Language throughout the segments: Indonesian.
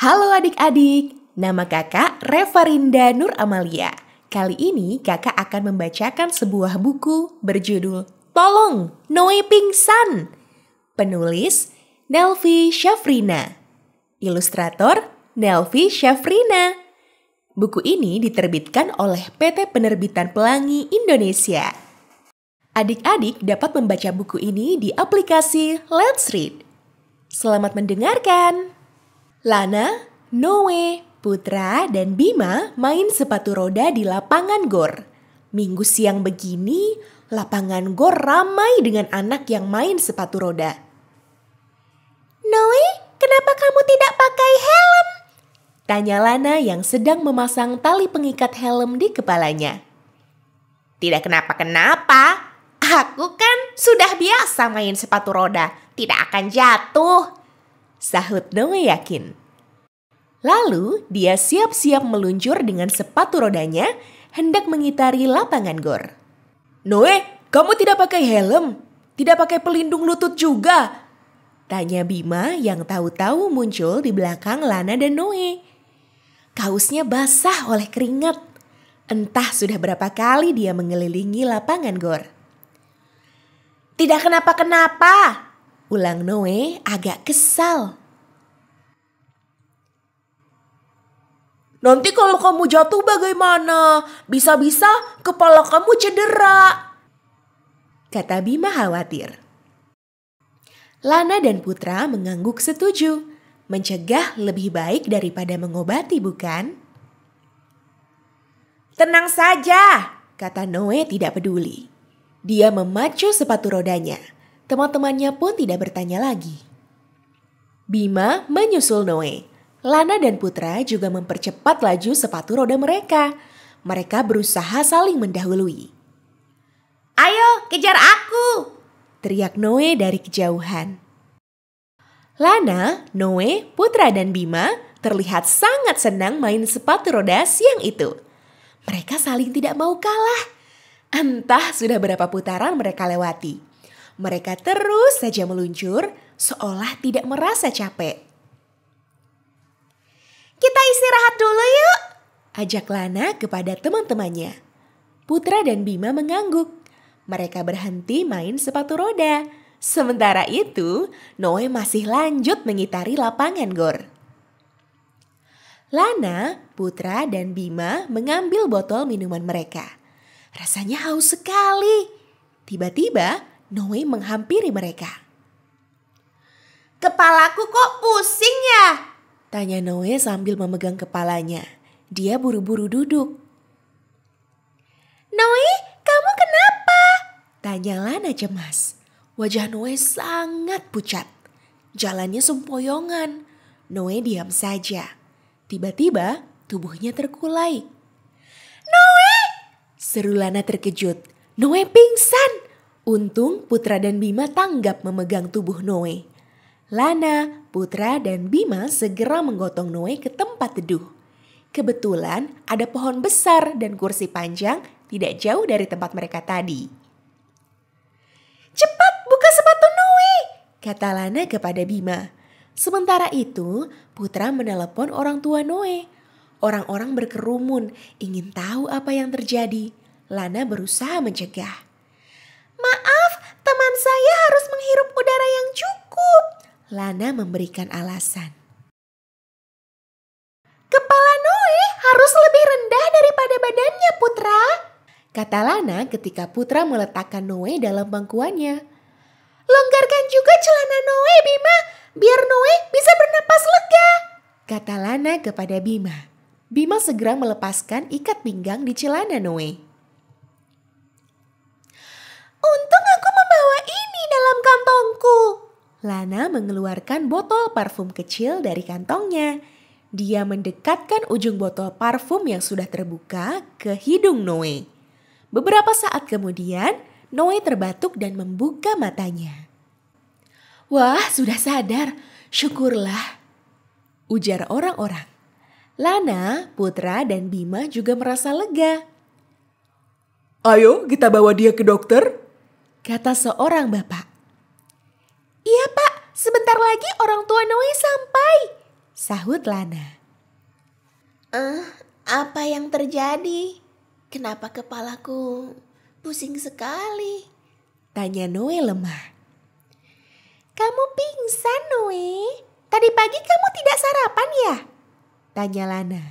Halo adik-adik, nama kakak Revarinda Nur Amalia. Kali ini kakak akan membacakan sebuah buku berjudul Tolong, Noe Pingsan. Penulis Nelvi Shafrina, Ilustrator Nelvi Shafrina. Buku ini diterbitkan oleh PT Penerbitan Pelangi Indonesia. Adik-adik dapat membaca buku ini di aplikasi Let's Read. Selamat mendengarkan! Lana, Noe, Putra, dan Bima main sepatu roda di lapangan gor. Minggu siang begini, lapangan gor ramai dengan anak yang main sepatu roda. Noe, kenapa kamu tidak pakai helm? Tanya Lana yang sedang memasang tali pengikat helm di kepalanya. Tidak kenapa-kenapa, aku kan sudah biasa main sepatu roda, tidak akan jatuh, sahut Noe yakin. Lalu dia siap-siap meluncur dengan sepatu rodanya hendak mengitari lapangan gor. Noe, kamu tidak pakai helm, tidak pakai pelindung lutut juga. Tanya Bima yang tahu-tahu muncul di belakang Lana dan Noe. Kausnya basah oleh keringat. Entah sudah berapa kali dia mengelilingi lapangan gor. Tidak kenapa-kenapa, Ulang Noe agak kesal. Nanti kalau kamu jatuh bagaimana? Bisa-bisa kepala kamu cedera. Kata Bima khawatir. Lana dan Putra mengangguk setuju. Mencegah lebih baik daripada mengobati, bukan? Tenang saja, kata Noe tidak peduli. Dia memacu sepatu rodanya. Teman-temannya pun tidak bertanya lagi. Bima menyusul Noe. Lana dan Putra juga mempercepat laju sepatu roda mereka. Mereka berusaha saling mendahului. Ayo, kejar aku! Teriak Noe dari kejauhan. Lana, Noe, Putra, dan Bima terlihat sangat senang main sepatu roda siang itu. Mereka saling tidak mau kalah. Entah sudah berapa putaran mereka lewati. Mereka terus saja meluncur seolah tidak merasa capek. Kita istirahat dulu yuk, ajak Lana kepada teman-temannya. Putra dan Bima mengangguk. Mereka berhenti main sepatu roda. Sementara itu, Noe masih lanjut mengitari lapangan gor. Lana, Putra, dan Bima mengambil botol minuman mereka. Rasanya haus sekali. Tiba-tiba, Noe menghampiri mereka. Kepalaku kok pusing ya? Tanya Noe sambil memegang kepalanya. Dia buru-buru duduk. Noe, kamu kenapa? Tanya Lana cemas. Wajah Noe sangat pucat. Jalannya sempoyongan. Noe diam saja. Tiba-tiba tubuhnya terkulai. Noe! Seru Lana terkejut. Noe pingsan. Untung Putra dan Bima tanggap memegang tubuh Noe. Lana, Putra, dan Bima segera menggotong Noe ke tempat teduh. Kebetulan ada pohon besar dan kursi panjang tidak jauh dari tempat mereka tadi. Cepat buka sepatu Noe, kata Lana kepada Bima. Sementara itu, Putra menelepon orang tua Noe. Orang-orang berkerumun, ingin tahu apa yang terjadi. Lana berusaha mencegah. Lana memberikan alasan. Kepala Noe harus lebih rendah daripada badannya, Putra. Kata Lana ketika Putra meletakkan Noe dalam bangkuannya. Longgarkan juga celana Noe, Bima, biar Noe bisa bernapas lega. Kata Lana kepada Bima. Bima segera melepaskan ikat pinggang di celana Noe. Untung aku membawa ini dalam kantongku. Lana mengeluarkan botol parfum kecil dari kantongnya. Dia mendekatkan ujung botol parfum yang sudah terbuka ke hidung Noe. Beberapa saat kemudian, Noe terbatuk dan membuka matanya. Wah, sudah sadar. Syukurlah. Ujar orang-orang. Lana, Putra, dan Bima juga merasa lega. Ayo kita bawa dia ke dokter, kata seorang bapak. Sebentar lagi orang tua Noe sampai, sahut Lana. Eh, apa yang terjadi? Kenapa kepalaku pusing sekali? Tanya Noe lemah. Kamu pingsan Noe, tadi pagi kamu tidak sarapan ya? Tanya Lana.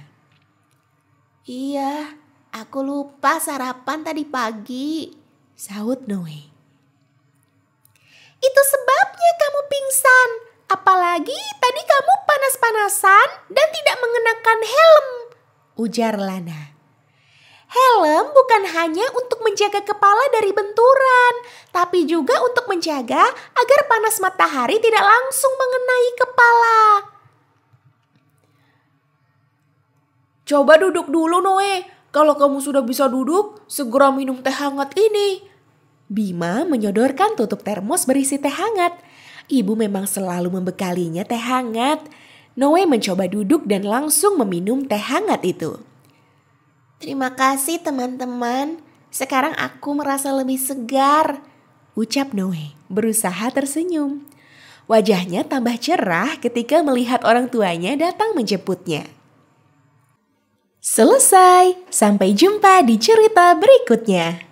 Iya, aku lupa sarapan tadi pagi, sahut Noe. Itu sebabnya kamu pingsan. Apalagi tadi kamu panas-panasan dan tidak mengenakan helm, ujar Lana. Helm bukan hanya untuk menjaga kepala dari benturan, tapi juga untuk menjaga agar panas matahari tidak langsung mengenai kepala. Coba duduk dulu, Noe. Kalau kamu sudah bisa duduk, segera minum teh hangat ini. Bima menyodorkan tutup termos berisi teh hangat. Ibu memang selalu membekalinya teh hangat. Noe mencoba duduk dan langsung meminum teh hangat itu. Terima kasih teman-teman. Sekarang aku merasa lebih segar. Ucap Noe berusaha tersenyum. Wajahnya tambah cerah ketika melihat orang tuanya datang menjemputnya. Selesai, sampai jumpa di cerita berikutnya.